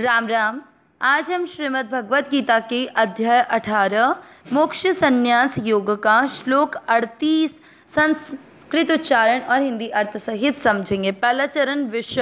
राम राम आज हम श्रीमद् भगवत गीता के अध्याय 18 मोक्ष संन्यास योग का श्लोक 38 संस्कृत उच्चारण और हिंदी अर्थ सहित समझेंगे पहला चरण विष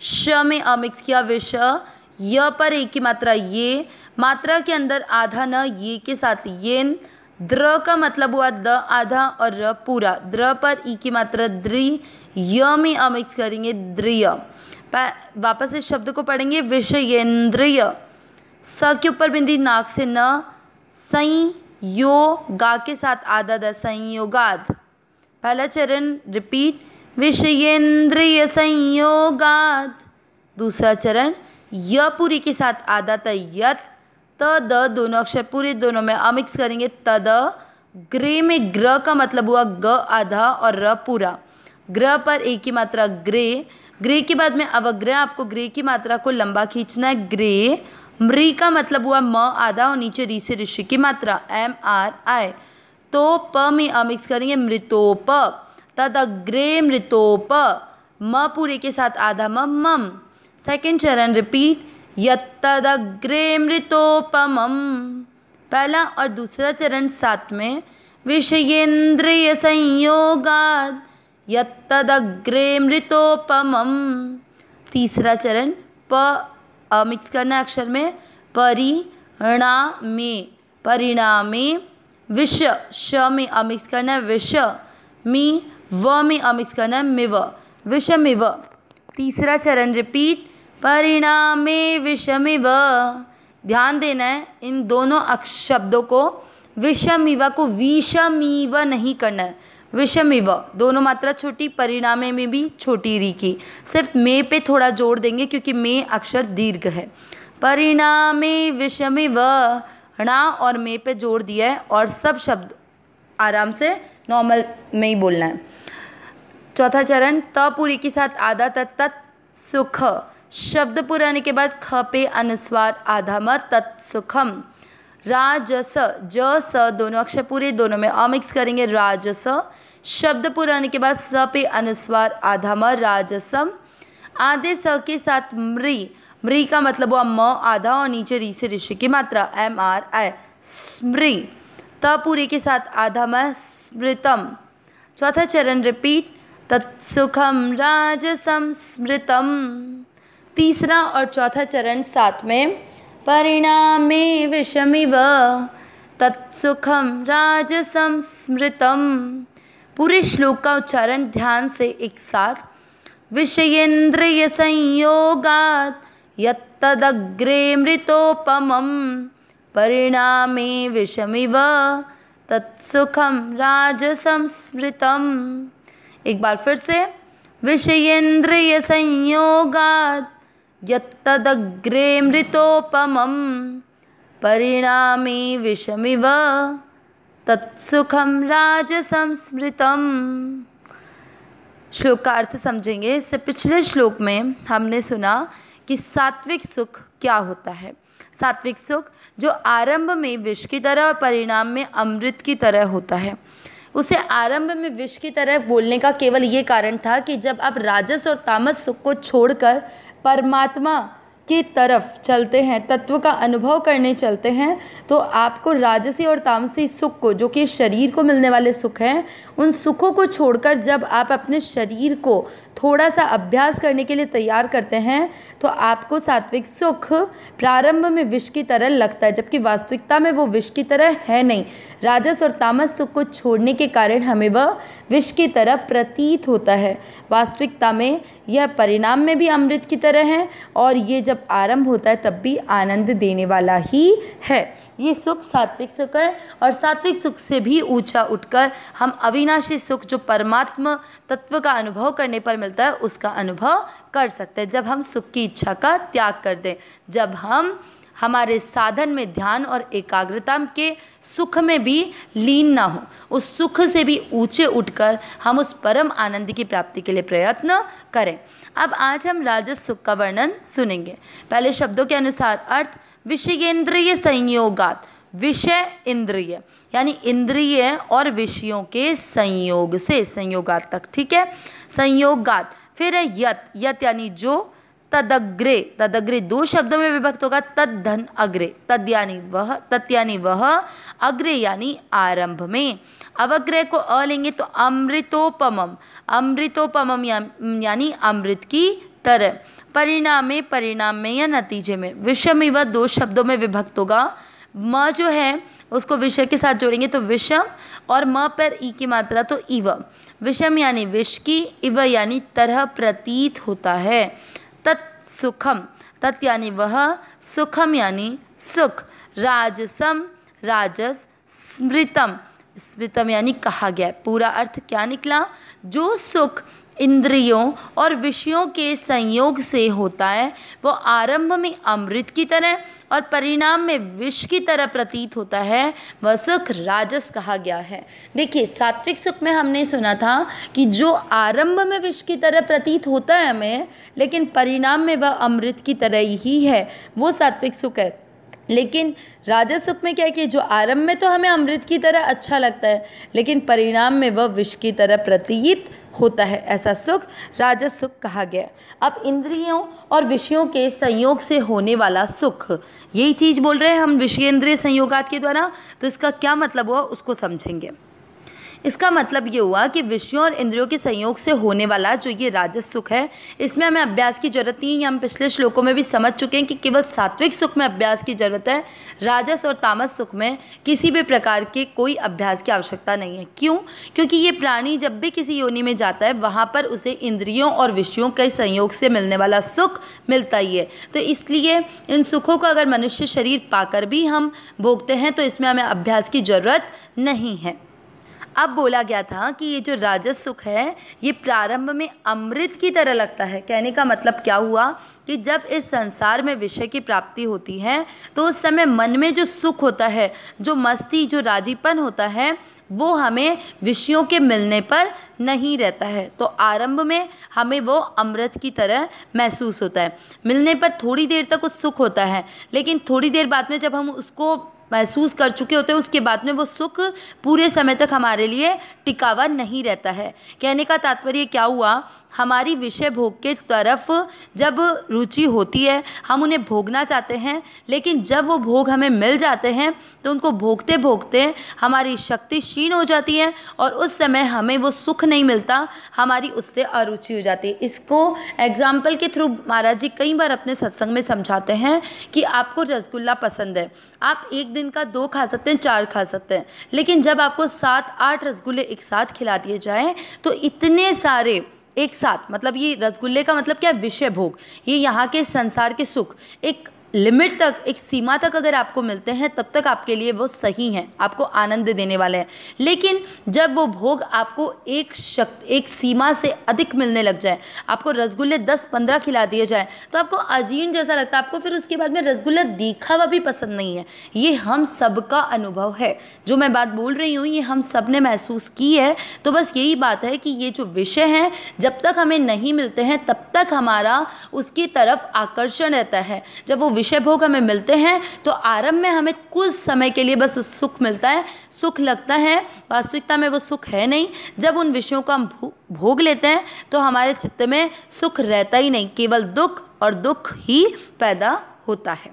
श में अमिक्स किया विष य पर एक की मात्रा ये मात्रा के अंदर आधा न ये के साथ ये द्र का मतलब हुआ द आधा और र पूरा द्र पर ई की मात्रा द्रि य में अमिक्स करेंगे द्रिय वापस इस शब्द को पढ़ेंगे विषयेंद्रिय स के ऊपर बिंदी नाक से न सई यो गा के साथ आधा द संयोगाद पहला चरण रिपीट विषयेंद्रिय संयोगाद दूसरा चरण य पूरी के साथ आधा त यत त द दोनों अक्षर पूरे दोनों में अमिक्स करेंगे तद ग्रे में ग्र का मतलब हुआ ग आधा और र पूरा ग्रह पर एक ही मात्रा ग्रे ग्रे के बाद में अवग्रह आपको ग्रे की मात्रा को लंबा खींचना है ग्रे मृ का मतलब हुआ म आधा और नीचे ऋषि ऋषि की मात्रा एम आर आई तो प में अमिक्स करेंगे मृतोप तद अग्रे मृतोप म पूरे के साथ आधा म मम सेकेंड चरण रिपीट अग्रे मृतोपम पहला और दूसरा चरण साथ में विषयेन्द्रिय संयोगाद यदग्रे मृतोपम तीसरा चरण प मिक्स करना अक्षर में परिणामे परिणामे विष श में अमिक्स करना विष मी व में अ मिक्स करना विष मिव विषमिव तीसरा चरण रिपीट परिणामे विषमिव ध्यान देना है इन दोनों शब्दों को विषमिवा को विषमीव नहीं करना है विषम इव दोनों मात्रा छोटी परिणामे में भी छोटी री की सिर्फ मे पे थोड़ा जोड़ देंगे क्योंकि मे अक्षर दीर्घ है परिणामे विषम व णा और मे पे जोड़ दिया है और सब शब्द आराम से नॉर्मल में ही बोलना है चौथा चरण त पूरी के साथ आधा तत् तत् सुख शब्द पुराने आने के बाद ख पे अनुस्वार आधा मत तत्सुखम राजस ज स दोनों अक्षर पूरे दोनों में अमिक्स करेंगे राजस शब्द पूरा होने के बाद स पे अनुस्वार आधा म राजसम आधे स के साथ मृ मृ का मतलब हुआ म आधा और नीचे ऋ से ऋषि की मात्रा एम आर आई स्मृ त पूरे के साथ आधा म स्मृतम चौथा चरण रिपीट तत्सुखम राजसम स्मृतम तीसरा और चौथा चरण साथ में परिणाम विषमिव तत्सुखम राजसम स्मृतम पूरे श्लोक का उच्चारण ध्यान से एक साथ विषयेन्द्रिय संयोगात यदग्रे मृतोपम परिणामे विषमिव तत्सुखम राजसम स्मृतम एक बार फिर से विषयेन्द्रिय संयोगात यदग्रे मृतोपम परिणामे विषमिव तत्सुखम राज संस्मृतम श्लोक का अर्थ समझेंगे इससे पिछले श्लोक में हमने सुना कि सात्विक सुख क्या होता है सात्विक सुख जो आरंभ में विष की तरह और परिणाम में अमृत की तरह होता है उसे आरंभ में विष की तरह बोलने का केवल ये कारण था कि जब आप राजस और तामस सुख को छोड़कर परमात्मा की तरफ चलते हैं तत्व का अनुभव करने चलते हैं तो आपको राजसी और तामसी सुख को जो कि शरीर को मिलने वाले सुख हैं उन सुखों को छोड़कर जब आप अपने शरीर को थोड़ा सा अभ्यास करने के लिए तैयार करते हैं तो आपको सात्विक सुख प्रारंभ में विष की तरह लगता है जबकि वास्तविकता में वो विष की तरह है नहीं राजस और तामस सुख को छोड़ने के कारण हमें वह विष की तरह प्रतीत होता है वास्तविकता में यह परिणाम में भी अमृत की तरह है और ये जब जब आरंभ होता है तब भी आनंद देने वाला ही है ये सुख सात्विक सुख है और सात्विक सुख से भी ऊंचा उठकर हम अविनाशी सुख जो परमात्म तत्व का अनुभव करने पर मिलता है उसका अनुभव कर सकते हैं जब हम सुख की इच्छा का त्याग कर दें जब हम हमारे साधन में ध्यान और एकाग्रता के सुख में भी लीन ना हो उस सुख से भी ऊंचे उठकर हम उस परम आनंद की प्राप्ति के लिए प्रयत्न करें अब आज हम राजस सुख का वर्णन सुनेंगे पहले शब्दों के अनुसार अर्थ विषयेंद्रिय संयोगात विषय इंद्रिय यानी इंद्रिय और विषयों के संयोग से संयोगात तक ठीक है संयोगात फिर है यत यत यानी जो तदग्रे तदग्रे दो शब्दों में विभक्त होगा तद धन अग्रे तद यानी वह तत् यानी वह अग्रे यानी आरंभ में अवग्रह को अ लेंगे तो अमृतोपम अमृतोपम यानी अमृत की तरह परिणाम में परिणाम में या नतीजे में विषम इव दो शब्दों में विभक्त होगा म जो है उसको विषय के साथ जोड़ेंगे तो विषम और म पर ई की मात्रा तो इव विषम यानी विष की इव यानी तरह प्रतीत होता है तत् सुखम तत् यानी वह सुखम यानी सुख राजसम राजस स्मृतम स्मृतम यानी कहा गया पूरा अर्थ क्या निकला जो सुख इंद्रियों और विषयों के संयोग से होता है वो आरंभ में अमृत की तरह और परिणाम में विष की तरह प्रतीत होता है वह सुख राजस कहा गया है देखिए सात्विक सुख में हमने सुना था कि जो आरंभ में विष की तरह प्रतीत होता है हमें लेकिन परिणाम में वह अमृत की तरह ही है वो सात्विक सुख है लेकिन सुख में क्या किया जो आरंभ में तो हमें अमृत की तरह अच्छा लगता है लेकिन परिणाम में वह विष की तरह प्रतीत होता है ऐसा सुख राजसुख कहा गया अब इंद्रियों और विषयों के संयोग से होने वाला सुख यही चीज़ बोल रहे हैं हम विषय इंद्रिय संयोगात के द्वारा तो इसका क्या मतलब हुआ उसको समझेंगे इसका मतलब ये हुआ कि विषयों और इंद्रियों के संयोग से होने वाला जो ये राजस सुख है इसमें हमें अभ्यास की जरूरत नहीं है हम पिछले श्लोकों में भी समझ चुके हैं कि केवल सात्विक सुख में अभ्यास की जरूरत है राजस और तामस सुख में किसी भी प्रकार के कोई अभ्यास की आवश्यकता नहीं है क्यों क्योंकि ये प्राणी जब भी किसी योनि में जाता है वहाँ पर उसे इंद्रियों और विषयों के संयोग से मिलने वाला सुख मिलता ही है तो इसलिए इन सुखों को अगर मनुष्य शरीर पाकर भी हम भोगते हैं तो इसमें हमें अभ्यास की ज़रूरत नहीं है अब बोला गया था कि ये जो राजस सुख है ये प्रारंभ में अमृत की तरह लगता है कहने का मतलब क्या हुआ कि जब इस संसार में विषय की प्राप्ति होती है तो उस समय मन में जो सुख होता है जो मस्ती जो राजीपन होता है वो हमें विषयों के मिलने पर नहीं रहता है तो आरंभ में हमें वो अमृत की तरह महसूस होता है मिलने पर थोड़ी देर तक उस सुख होता है लेकिन थोड़ी देर बाद में जब हम उसको महसूस कर चुके होते हैं उसके बाद में वो सुख पूरे समय तक हमारे लिए टिकावा नहीं रहता है कहने का तात्पर्य क्या हुआ हमारी विषय भोग के तरफ जब रुचि होती है हम उन्हें भोगना चाहते हैं लेकिन जब वो भोग हमें मिल जाते हैं तो उनको भोगते भोगते हमारी शक्ति क्षीण हो जाती है और उस समय हमें वो सुख नहीं मिलता हमारी उससे अरुचि हो जाती है इसको एग्जाम्पल के थ्रू महाराज जी कई बार अपने सत्संग में समझाते हैं कि आपको रसगुल्ला पसंद है आप एक दिन का दो खा सकते हैं चार खा सकते हैं लेकिन जब आपको सात आठ रसगुल्ले एक साथ खिला दिए जाएँ तो इतने सारे एक साथ मतलब ये रसगुल्ले का मतलब क्या विषय भोग ये यहाँ के संसार के सुख एक लिमिट तक एक सीमा तक अगर आपको मिलते हैं तब तक आपके लिए वो सही हैं आपको आनंद देने वाले हैं लेकिन जब वो भोग आपको एक शक्त एक सीमा से अधिक मिलने लग जाए आपको रसगुल्ले दस पंद्रह खिला दिए जाए तो आपको अजीर्ण जैसा लगता है आपको फिर उसके बाद में रसगुल्ला दिखा हुआ भी पसंद नहीं है ये हम सबका अनुभव है जो मैं बात बोल रही हूँ ये हम सब ने महसूस की है तो बस यही बात है कि ये जो विषय हैं जब तक हमें नहीं मिलते हैं तब तक हमारा उसकी तरफ आकर्षण रहता है जब वो विषय भोग हमें मिलते हैं तो आरंभ में हमें कुछ समय के लिए बस सुख मिलता है सुख लगता है वास्तविकता में वो सुख है नहीं जब उन विषयों का हम भोग लेते हैं तो हमारे चित्त में सुख रहता ही नहीं केवल दुख और दुख ही पैदा होता है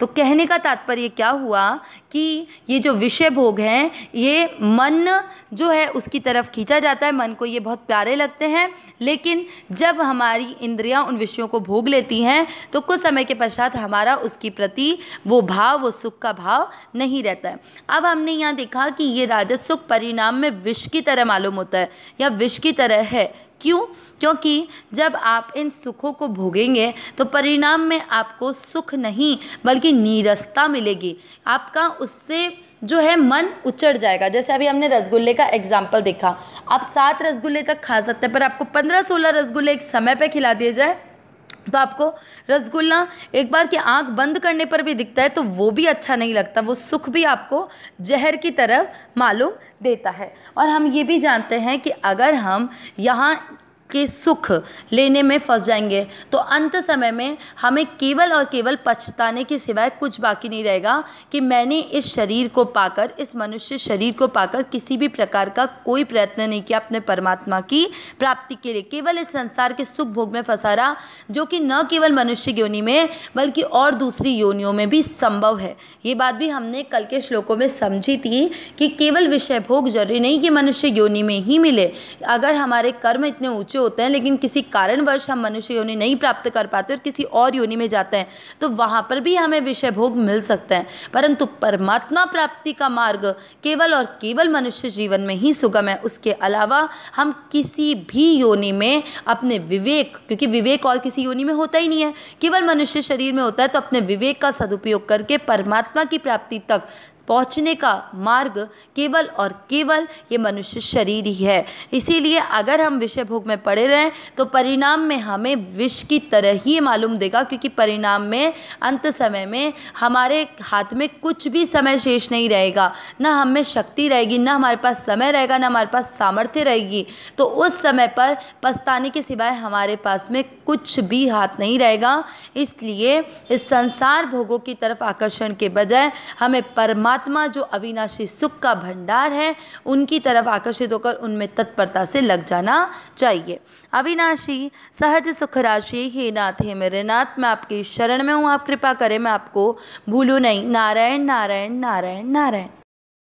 तो कहने का तात्पर्य क्या हुआ कि ये जो विषय भोग हैं ये मन जो है उसकी तरफ खींचा जाता है मन को ये बहुत प्यारे लगते हैं लेकिन जब हमारी इंद्रियां उन विषयों को भोग लेती हैं तो कुछ समय के पश्चात हमारा उसके प्रति वो भाव वो सुख का भाव नहीं रहता है अब हमने यहाँ देखा कि ये राजस्व परिणाम में विष की तरह मालूम होता है या विष की तरह है क्यों क्योंकि जब आप इन सुखों को भोगेंगे तो परिणाम में आपको सुख नहीं बल्कि नीरसता मिलेगी आपका उससे जो है मन उचड़ जाएगा जैसे अभी हमने रसगुल्ले का एग्जाम्पल देखा आप सात रसगुल्ले तक खा सकते हैं पर आपको पंद्रह सोलह रसगुल्ले एक समय पे खिला दिए जाए तो आपको रसगुल्ला एक बार की आंख बंद करने पर भी दिखता है तो वो भी अच्छा नहीं लगता वो सुख भी आपको जहर की तरफ मालूम देता है और हम ये भी जानते हैं कि अगर हम यहाँ के सुख लेने में फंस जाएंगे तो अंत समय में हमें केवल और केवल पछताने के सिवाय कुछ बाकी नहीं रहेगा कि मैंने इस शरीर को पाकर इस मनुष्य शरीर को पाकर किसी भी प्रकार का कोई प्रयत्न नहीं किया अपने परमात्मा की प्राप्ति के लिए केवल इस संसार के सुख भोग में फंसा रहा जो कि न केवल मनुष्य योनि में बल्कि और दूसरी योनियों में भी संभव है ये बात भी हमने कल के श्लोकों में समझी थी कि केवल विषय भोग जरूरी नहीं कि मनुष्य योनि में ही मिले अगर हमारे कर्म इतने ऊँचे होते हैं लेकिन किसी कारणवश हम मनुष्य योनि नहीं प्राप्त कर पाते और किसी और योनि में जाते हैं तो वहाँ पर भी हमें विषय भोग मिल सकते हैं परंतु परमात्मा प्राप्ति का मार्ग केवल और केवल मनुष्य जीवन में ही सुगम है उसके अलावा हम किसी भी योनि में अपने विवेक क्योंकि विवेक और किसी योनि में होता ही नहीं है केवल मनुष्य शरीर में होता है तो अपने विवेक का सदुपयोग करके परमात्मा की प्राप्ति तक पहुंचने का मार्ग केवल और केवल ये मनुष्य शरीर ही है इसीलिए अगर हम विषय भोग में पड़े रहें तो परिणाम में हमें विष की तरह ही मालूम देगा क्योंकि परिणाम में अंत समय में हमारे हाथ में कुछ भी समय शेष नहीं रहेगा ना हमें शक्ति रहेगी ना हमारे पास समय रहेगा ना हमारे पास सामर्थ्य रहेगी तो उस समय पर पछताने के सिवाय हमारे पास में कुछ भी हाथ नहीं रहेगा इसलिए इस संसार भोगों की तरफ आकर्षण के बजाय हमें परमात्मा आत्मा जो अविनाशी सुख का भंडार है उनकी तरफ आकर्षित होकर उनमें तत्परता से लग जाना चाहिए अविनाशी सहज सुख राशि हे नाथ हे मेरे नाथ मैं आपकी शरण में हूँ आप कृपा करें मैं आपको भूलूँ नहीं नारायण नारायण नारायण नारायण